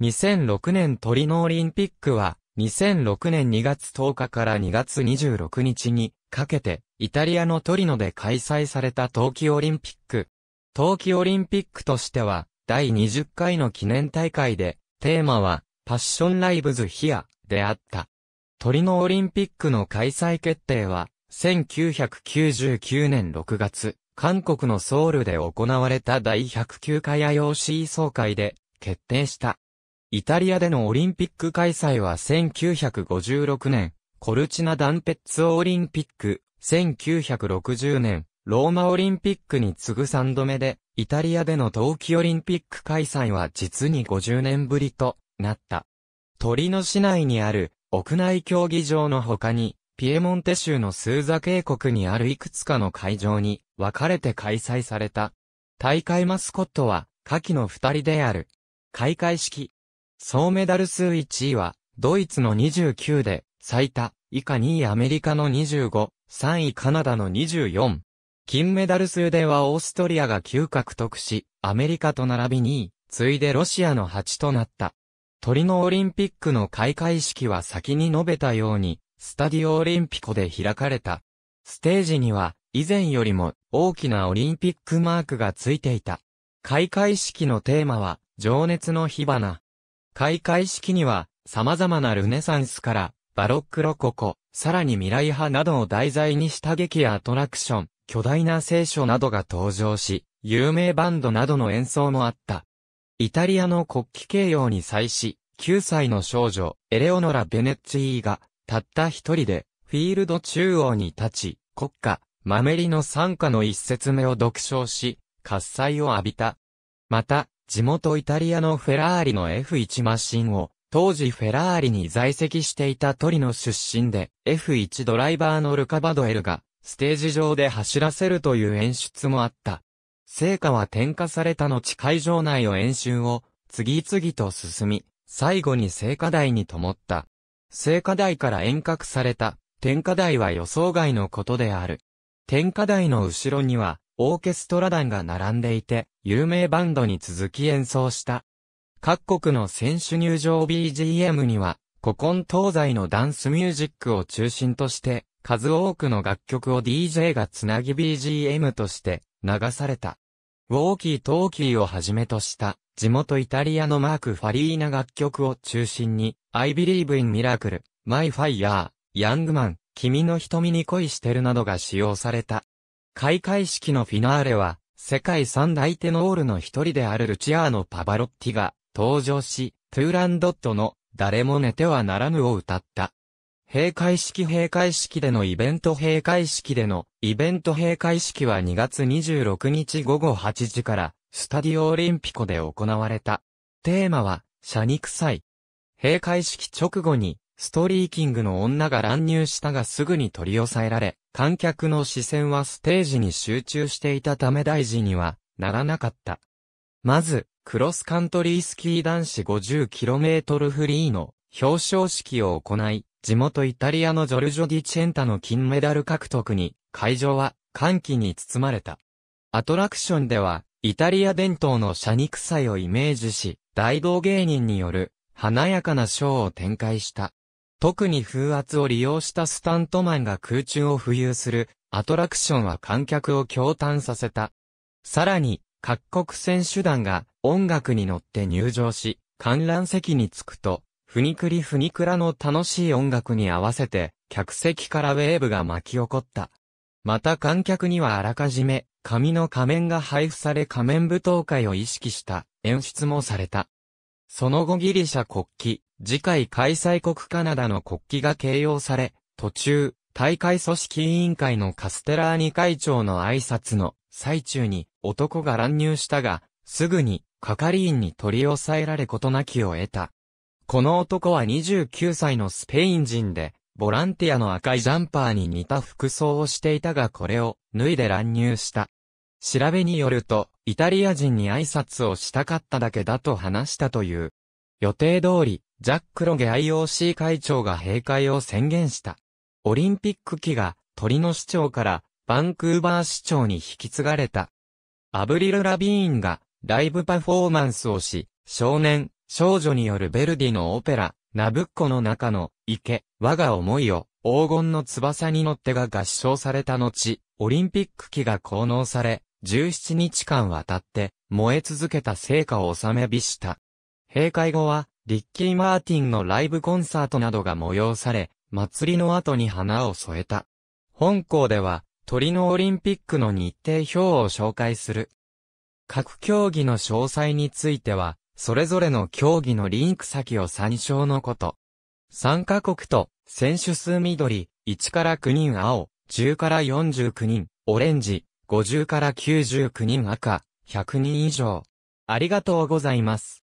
2006年トリノオリンピックは、2006年2月10日から2月26日にかけて、イタリアのトリノで開催された冬季オリンピック。冬季オリンピックとしては、第20回の記念大会で、テーマは、パッションライブズヒアであった。トリノオリンピックの開催決定は、1999年6月、韓国のソウルで行われた第109回 IOC 総会で決定した。イタリアでのオリンピック開催は1956年、コルチナ・ダンペッツオリンピック、1960年、ローマオリンピックに次ぐ3度目で、イタリアでの冬季オリンピック開催は実に50年ぶりとなった。鳥の市内にある屋内競技場の他に、ピエモンテ州のスーザ渓谷にあるいくつかの会場に分かれて開催された。大会マスコットは、下記の二人である。開会式、総メダル数1位は、ドイツの29で、最多、以下2位アメリカの25、3位カナダの24。金メダル数ではオーストリアが9獲得し、アメリカと並び2位、次いでロシアの8となった。トリノオリンピックの開会式は先に述べたように、スタディオオリンピコで開かれた。ステージには、以前よりも大きなオリンピックマークがついていた。開会式のテーマは、情熱の火花。開会式には、様々なルネサンスから、バロックロココ、さらに未来派などを題材にした劇やアトラクション、巨大な聖書などが登場し、有名バンドなどの演奏もあった。イタリアの国旗形容に際し、9歳の少女、エレオノラ・ベネッツィーが、たった一人で、フィールド中央に立ち、国歌、マメリの参加の一説目を独唱し、喝采を浴びた。また、地元イタリアのフェラーリの F1 マシンを、当時フェラーリに在籍していたトリノ出身で、F1 ドライバーのルカバドエルが、ステージ上で走らせるという演出もあった。成果は点火された後会場内を演習を、次々と進み、最後に聖火台に灯った。聖火台から遠隔された、点火台は予想外のことである。点火台の後ろには、オーケストラ団が並んでいて、有名バンドに続き演奏した。各国の選手入場 BGM には、古今東西のダンスミュージックを中心として、数多くの楽曲を DJ がつなぎ BGM として流された。ウォーキートーキーをはじめとした地元イタリアのマーク・ファリーナ楽曲を中心に I Believe in Miracle, My Fire, Young Man, 君の瞳に恋してるなどが使用された。開会式のフィナーレは、世界三大テノールの一人であるルチアーノ・パバロッティが登場し、トゥーランドットの誰も寝てはならぬを歌った。閉会式閉会式でのイベント閉会式でのイベント閉会式は2月26日午後8時からスタディオオリンピコで行われた。テーマは、車に臭い。閉会式直後にストリーキングの女が乱入したがすぐに取り押さえられ、観客の視線はステージに集中していたため大事にはならなかった。まず、クロスカントリースキー男子 50km フリーの表彰式を行い、地元イタリアのジョルジョ・ディ・チェンタの金メダル獲得に、会場は歓喜に包まれた。アトラクションでは、イタリア伝統の車肉祭をイメージし、大道芸人による華やかなショーを展開した。特に風圧を利用したスタントマンが空中を浮遊するアトラクションは観客を驚嘆させた。さらに、各国選手団が音楽に乗って入場し、観覧席に着くと、ふにくりふにくらの楽しい音楽に合わせて、客席からウェーブが巻き起こった。また観客にはあらかじめ、紙の仮面が配布され仮面舞踏会を意識した演出もされた。その後ギリシャ国旗、次回開催国カナダの国旗が掲揚され、途中、大会組織委員会のカステラーニ会長の挨拶の最中に男が乱入したが、すぐに係員に取り押さえられことなきを得た。この男は29歳のスペイン人で、ボランティアの赤いジャンパーに似た服装をしていたがこれを脱いで乱入した。調べによると、イタリア人に挨拶をしたかっただけだと話したという。予定通り、ジャック・ロゲ IOC 会長が閉会を宣言した。オリンピック期が、鳥の市長から、バンクーバー市長に引き継がれた。アブリル・ラビーンが、ライブパフォーマンスをし、少年、少女によるベルディのオペラ、ナブッコの中の、池、我が思いを、黄金の翼に乗ってが合唱された後、オリンピック旗が奉納され、17日間渡って燃え続けた成果を収めびした。閉会後は、リッキー・マーティンのライブコンサートなどが催され、祭りの後に花を添えた。本校では、鳥のオリンピックの日程表を紹介する。各競技の詳細については、それぞれの競技のリンク先を参照のこと。参加国と、選手数緑、1から9人青、10から49人、オレンジ、50から99人赤、100人以上。ありがとうございます。